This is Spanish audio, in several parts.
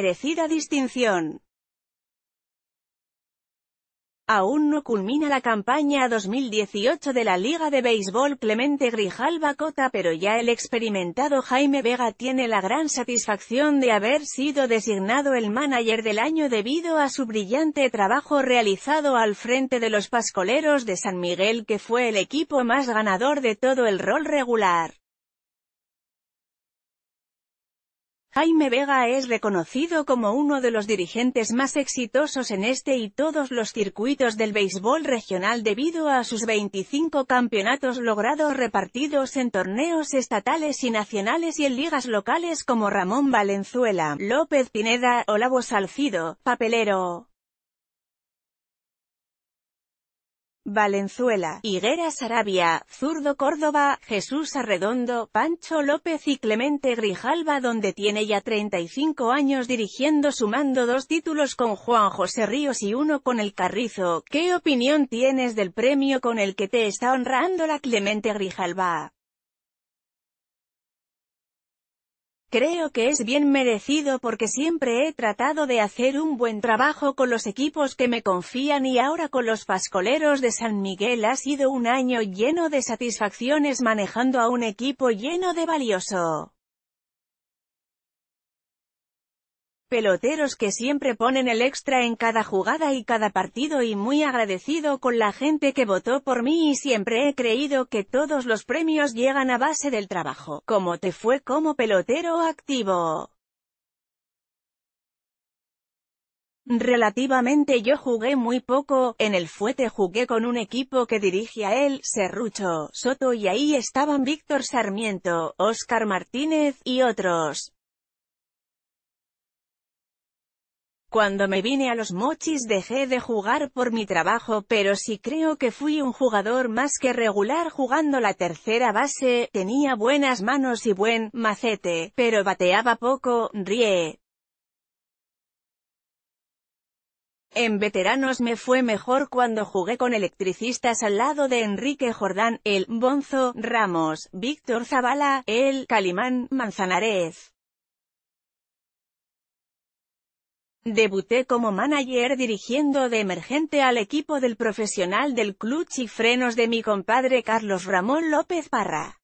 Merecida distinción. Aún no culmina la campaña 2018 de la Liga de Béisbol Clemente Grijalva Cota pero ya el experimentado Jaime Vega tiene la gran satisfacción de haber sido designado el manager del año debido a su brillante trabajo realizado al frente de los Pascoleros de San Miguel que fue el equipo más ganador de todo el rol regular. Jaime Vega es reconocido como uno de los dirigentes más exitosos en este y todos los circuitos del béisbol regional debido a sus 25 campeonatos logrados repartidos en torneos estatales y nacionales y en ligas locales como Ramón Valenzuela, López Pineda, Olavo Salcido, Papelero, Valenzuela, Higueras Sarabia, Zurdo Córdoba, Jesús Arredondo, Pancho López y Clemente Grijalva donde tiene ya 35 años dirigiendo sumando dos títulos con Juan José Ríos y uno con el Carrizo. ¿Qué opinión tienes del premio con el que te está honrando la Clemente Grijalva? Creo que es bien merecido porque siempre he tratado de hacer un buen trabajo con los equipos que me confían y ahora con los Pascoleros de San Miguel ha sido un año lleno de satisfacciones manejando a un equipo lleno de valioso Peloteros que siempre ponen el extra en cada jugada y cada partido y muy agradecido con la gente que votó por mí y siempre he creído que todos los premios llegan a base del trabajo. como te fue como pelotero activo? Relativamente yo jugué muy poco, en el fuete jugué con un equipo que dirigía él, Serrucho, Soto y ahí estaban Víctor Sarmiento, Óscar Martínez, y otros. Cuando me vine a los mochis dejé de jugar por mi trabajo pero sí creo que fui un jugador más que regular jugando la tercera base, tenía buenas manos y buen macete, pero bateaba poco, ríe. En veteranos me fue mejor cuando jugué con electricistas al lado de Enrique Jordán, el Bonzo, Ramos, Víctor Zavala, el Calimán, Manzanares. Debuté como manager dirigiendo de emergente al equipo del profesional del club Chifrenos frenos de mi compadre Carlos Ramón López Parra.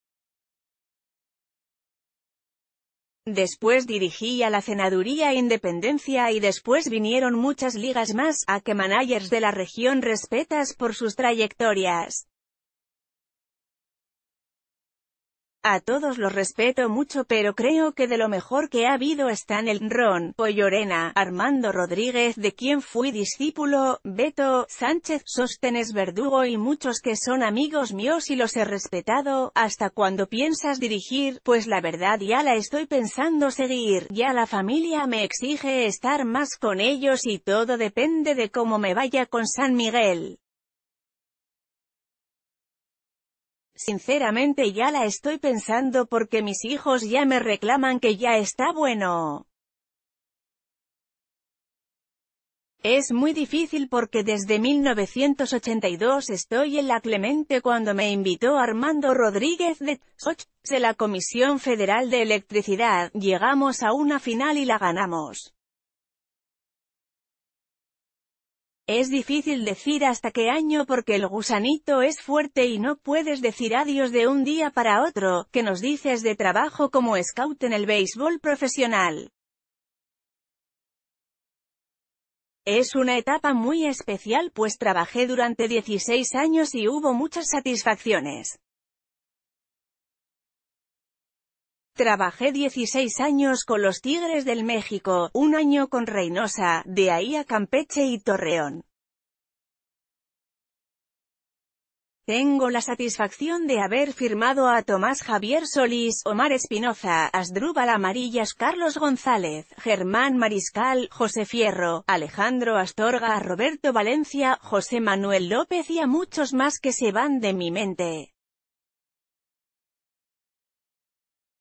Después dirigí a la cenaduría Independencia y después vinieron muchas ligas más a que managers de la región respetas por sus trayectorias. A todos los respeto mucho pero creo que de lo mejor que ha habido están el Ron, Pollorena, Armando Rodríguez de quien fui discípulo, Beto, Sánchez, Sostenes Verdugo y muchos que son amigos míos y los he respetado, hasta cuando piensas dirigir, pues la verdad ya la estoy pensando seguir, ya la familia me exige estar más con ellos y todo depende de cómo me vaya con San Miguel. Sinceramente ya la estoy pensando porque mis hijos ya me reclaman que ya está bueno. Es muy difícil porque desde 1982 estoy en la Clemente cuando me invitó Armando Rodríguez de de la Comisión Federal de Electricidad, llegamos a una final y la ganamos. Es difícil decir hasta qué año porque el gusanito es fuerte y no puedes decir adiós de un día para otro, que nos dices de trabajo como scout en el béisbol profesional. Es una etapa muy especial pues trabajé durante 16 años y hubo muchas satisfacciones. Trabajé 16 años con los Tigres del México, un año con Reynosa, de ahí a Campeche y Torreón. Tengo la satisfacción de haber firmado a Tomás Javier Solís, Omar Espinoza, Asdrúbal Amarillas, Carlos González, Germán Mariscal, José Fierro, Alejandro Astorga, Roberto Valencia, José Manuel López y a muchos más que se van de mi mente.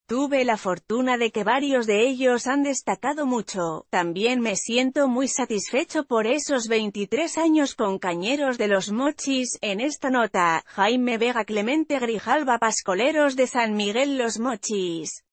Tuve la fortuna de que varios de ellos han destacado mucho, también me siento muy satisfecho por esos 23 años con Cañeros de los Mochis, en esta nota, Jaime Vega Clemente Grijalva Pascoleros de San Miguel Los Mochis.